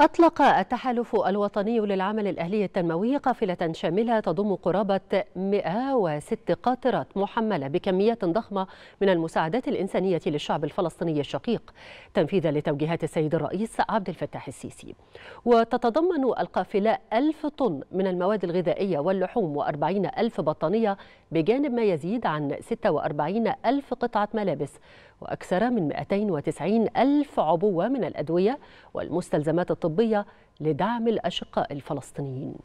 أطلق التحالف الوطني للعمل الأهلي التنموي قافلة شاملة تضم قرابة 106 قاطرات محملة بكميات ضخمة من المساعدات الإنسانية للشعب الفلسطيني الشقيق تنفيذا لتوجيهات السيد الرئيس عبد الفتاح السيسي وتتضمن القافلة 1000 طن من المواد الغذائية واللحوم و40 ألف بطانية بجانب ما يزيد عن 46 ألف قطعة ملابس وأكثر من 290 ألف عبوة من الأدوية والمستلزمات الطبية الطبية لدعم الأشقاء الفلسطينيين